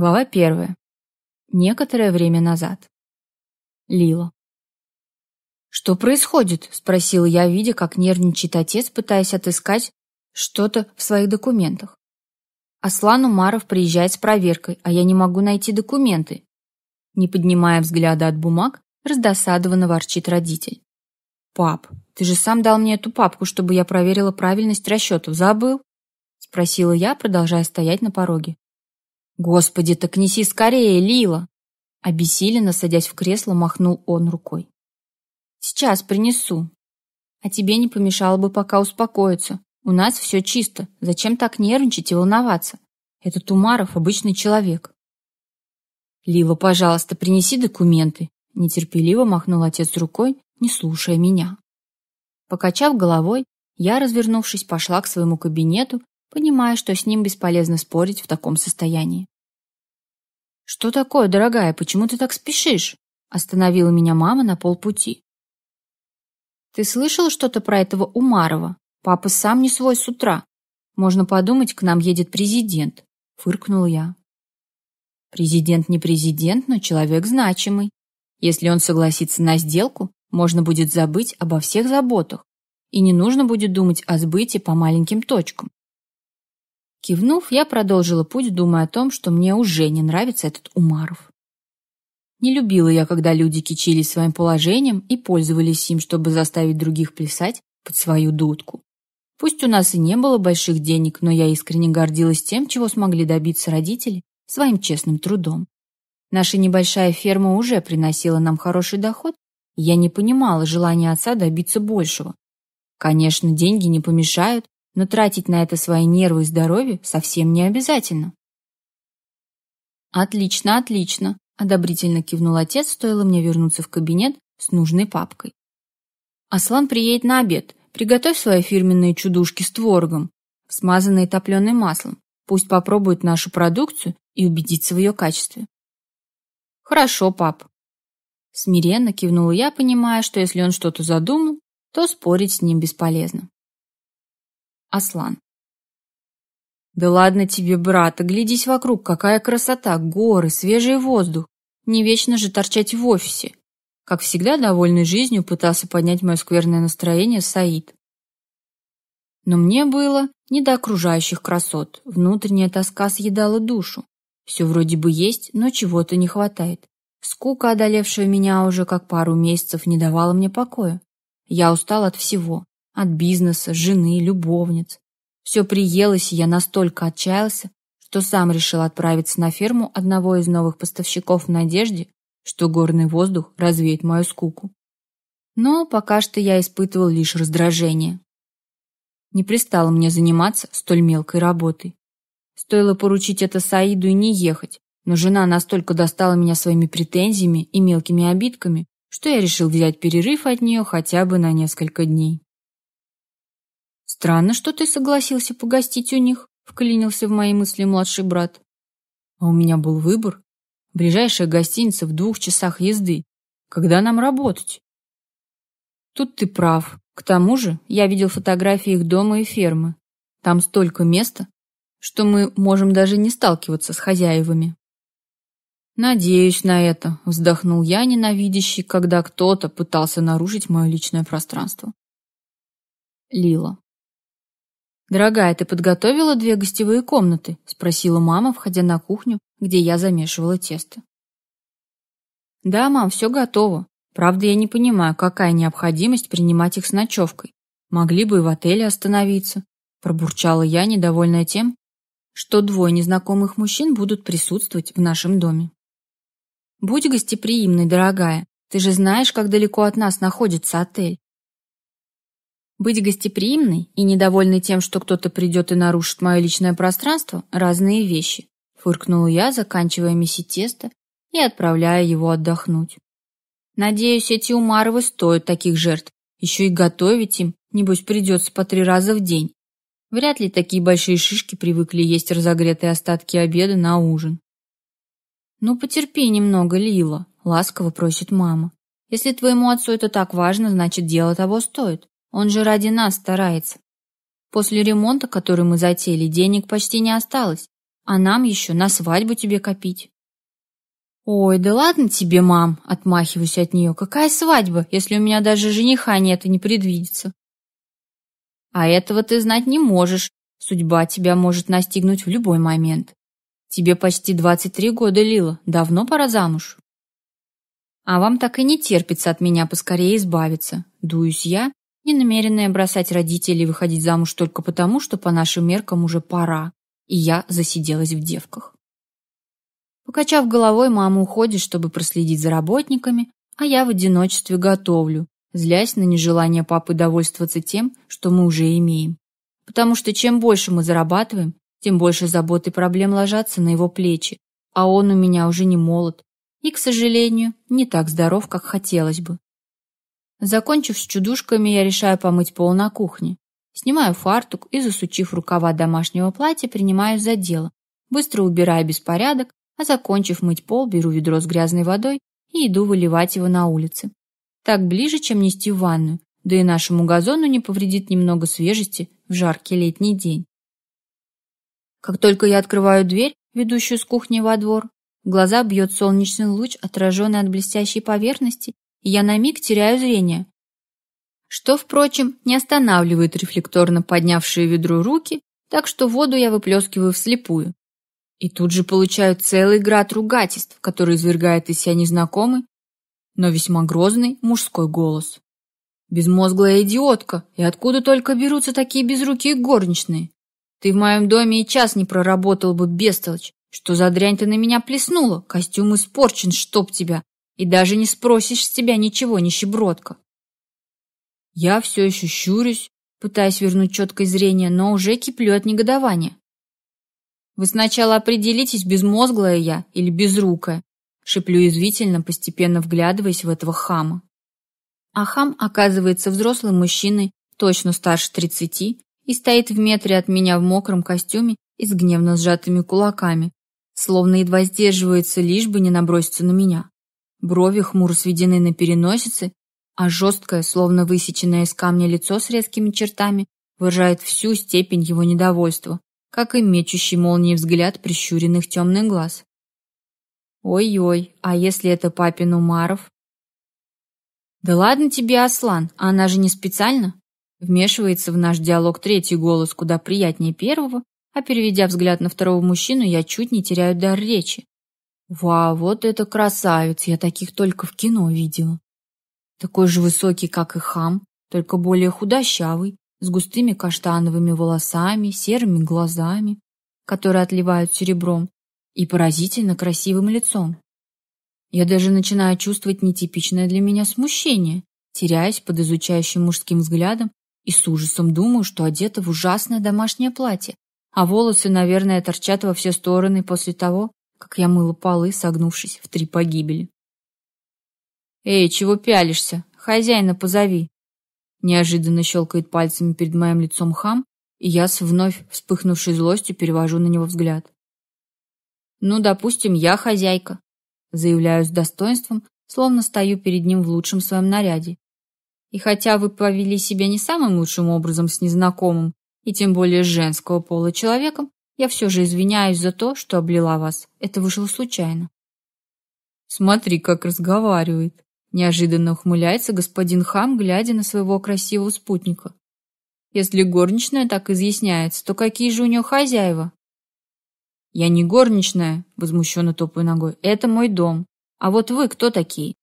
Глава первая. Некоторое время назад. Лила. «Что происходит?» – спросил я, видя, как нервничает отец, пытаясь отыскать что-то в своих документах. Аслан Умаров приезжает с проверкой, а я не могу найти документы. Не поднимая взгляда от бумаг, раздосадованно ворчит родитель. «Пап, ты же сам дал мне эту папку, чтобы я проверила правильность расчетов. Забыл?» – спросила я, продолжая стоять на пороге. «Господи, так неси скорее, Лила!» Обессиленно, садясь в кресло, махнул он рукой. «Сейчас принесу. А тебе не помешало бы пока успокоиться. У нас все чисто. Зачем так нервничать и волноваться? Этот Умаров обычный человек». «Лила, пожалуйста, принеси документы», — нетерпеливо махнул отец рукой, не слушая меня. Покачав головой, я, развернувшись, пошла к своему кабинету, понимая, что с ним бесполезно спорить в таком состоянии. «Что такое, дорогая, почему ты так спешишь?» Остановила меня мама на полпути. «Ты слышала что-то про этого Умарова? Папа сам не свой с утра. Можно подумать, к нам едет президент», — фыркнул я. «Президент не президент, но человек значимый. Если он согласится на сделку, можно будет забыть обо всех заботах, и не нужно будет думать о сбытии по маленьким точкам. Кивнув, я продолжила путь, думая о том, что мне уже не нравится этот Умаров. Не любила я, когда люди кичились своим положением и пользовались им, чтобы заставить других плясать под свою дудку. Пусть у нас и не было больших денег, но я искренне гордилась тем, чего смогли добиться родители своим честным трудом. Наша небольшая ферма уже приносила нам хороший доход, и я не понимала желания отца добиться большего. Конечно, деньги не помешают, но тратить на это свои нервы и здоровье совсем не обязательно. «Отлично, отлично», – одобрительно кивнул отец, стоило мне вернуться в кабинет с нужной папкой. «Аслан приедет на обед. Приготовь свои фирменные чудушки с творогом, смазанные топленым маслом. Пусть попробует нашу продукцию и убедится в ее качестве». «Хорошо, пап». Смиренно кивнула я, понимая, что если он что-то задумал, то спорить с ним бесполезно. Аслан. «Да ладно тебе, брат, оглядись вокруг, какая красота, горы, свежий воздух. Не вечно же торчать в офисе». Как всегда, довольный жизнью, пытался поднять мое скверное настроение Саид. Но мне было не до окружающих красот, внутренняя тоска съедала душу. Все вроде бы есть, но чего-то не хватает. Скука, одолевшая меня уже как пару месяцев, не давала мне покоя. Я устал от всего. От бизнеса, жены, любовниц. Все приелось, и я настолько отчаялся, что сам решил отправиться на ферму одного из новых поставщиков в надежде, что горный воздух развеет мою скуку. Но пока что я испытывал лишь раздражение. Не пристало мне заниматься столь мелкой работой. Стоило поручить это Саиду и не ехать, но жена настолько достала меня своими претензиями и мелкими обидками, что я решил взять перерыв от нее хотя бы на несколько дней. «Странно, что ты согласился погостить у них», — вклинился в мои мысли младший брат. «А у меня был выбор. Ближайшая гостиница в двух часах езды. Когда нам работать?» «Тут ты прав. К тому же я видел фотографии их дома и фермы. Там столько места, что мы можем даже не сталкиваться с хозяевами». «Надеюсь на это», — вздохнул я, ненавидящий, когда кто-то пытался нарушить мое личное пространство. Лила. «Дорогая, ты подготовила две гостевые комнаты?» — спросила мама, входя на кухню, где я замешивала тесто. «Да, мам, все готово. Правда, я не понимаю, какая необходимость принимать их с ночевкой. Могли бы и в отеле остановиться», — пробурчала я, недовольная тем, что двое незнакомых мужчин будут присутствовать в нашем доме. «Будь гостеприимной, дорогая. Ты же знаешь, как далеко от нас находится отель. Быть гостеприимной и недовольной тем, что кто-то придет и нарушит мое личное пространство – разные вещи. Фыркнула я, заканчивая месить тесто и отправляя его отдохнуть. Надеюсь, эти умаровы стоят таких жертв. Еще и готовить им, небось, придется по три раза в день. Вряд ли такие большие шишки привыкли есть разогретые остатки обеда на ужин. «Ну, потерпи немного, Лила», — ласково просит мама. «Если твоему отцу это так важно, значит, дело того стоит. Он же ради нас старается. После ремонта, который мы затеяли, денег почти не осталось, а нам еще на свадьбу тебе копить. «Ой, да ладно тебе, мам!» — отмахиваюсь от нее. «Какая свадьба, если у меня даже жениха нет и не предвидится?» «А этого ты знать не можешь. Судьба тебя может настигнуть в любой момент. Тебе почти 23 года, Лила. Давно пора замуж». «А вам так и не терпится от меня поскорее избавиться. Дуюсь я не намеренная бросать родителей и выходить замуж только потому, что по нашим меркам уже пора, и я засиделась в девках. Покачав головой, мама уходит, чтобы проследить за работниками, а я в одиночестве готовлю, злясь на нежелание папы довольствоваться тем, что мы уже имеем. Потому что чем больше мы зарабатываем, тем больше забот и проблем ложатся на его плечи, а он у меня уже не молод и, к сожалению, не так здоров, как хотелось бы. Закончив с чудушками, я решаю помыть пол на кухне. Снимаю фартук и, засучив рукава домашнего платья, принимаюсь за дело. Быстро убирая беспорядок, а закончив мыть пол, беру ведро с грязной водой и иду выливать его на улице. Так ближе, чем нести в ванную, да и нашему газону не повредит немного свежести в жаркий летний день. Как только я открываю дверь, ведущую с кухни во двор, в глаза бьет солнечный луч, отраженный от блестящей поверхности, я на миг теряю зрение. Что, впрочем, не останавливает рефлекторно поднявшие ведро руки, так что воду я выплескиваю вслепую. И тут же получаю целый град ругательств, который извергает из себя незнакомый, но весьма грозный мужской голос. Безмозглая идиотка, и откуда только берутся такие безрукие горничные? Ты в моем доме и час не проработал бы, бестолочь. Что за дрянь ты на меня плеснула? Костюм испорчен, чтоб тебя. И даже не спросишь с тебя ничего, нищебродка. Я все еще щурюсь, пытаясь вернуть четкое зрение, но уже киплю от негодования. Вы сначала определитесь, безмозглая я или безрукая, Шеплю язвительно, постепенно вглядываясь в этого хама. А хам оказывается взрослым мужчиной, точно старше тридцати, и стоит в метре от меня в мокром костюме и с гневно сжатыми кулаками, словно едва сдерживается, лишь бы не наброситься на меня. Брови хмуро сведены на переносице, а жесткое, словно высеченное из камня лицо с резкими чертами, выражает всю степень его недовольства, как и мечущий молнией взгляд прищуренных темных глаз. Ой-ой, а если это папин Умаров? Да ладно тебе, Аслан, а она же не специально. Вмешивается в наш диалог третий голос, куда приятнее первого, а переведя взгляд на второго мужчину, я чуть не теряю дар речи. Вау, вот это красавец, я таких только в кино видела. Такой же высокий, как и хам, только более худощавый, с густыми каштановыми волосами, серыми глазами, которые отливают серебром, и поразительно красивым лицом. Я даже начинаю чувствовать нетипичное для меня смущение, теряясь под изучающим мужским взглядом и с ужасом думаю, что одета в ужасное домашнее платье, а волосы, наверное, торчат во все стороны после того, как я мыла полы, согнувшись в три погибели. «Эй, чего пялишься? Хозяина позови!» Неожиданно щелкает пальцами перед моим лицом хам, и я с вновь вспыхнувшей злостью перевожу на него взгляд. «Ну, допустим, я хозяйка», — заявляю с достоинством, словно стою перед ним в лучшем своем наряде. «И хотя вы повели себя не самым лучшим образом с незнакомым, и тем более женского пола человеком, я все же извиняюсь за то, что облила вас. Это вышло случайно. Смотри, как разговаривает. Неожиданно ухмыляется господин Хам, глядя на своего красивого спутника. Если горничная так изъясняется, то какие же у нее хозяева? Я не горничная, возмущенно топаю ногой. Это мой дом. А вот вы кто такие?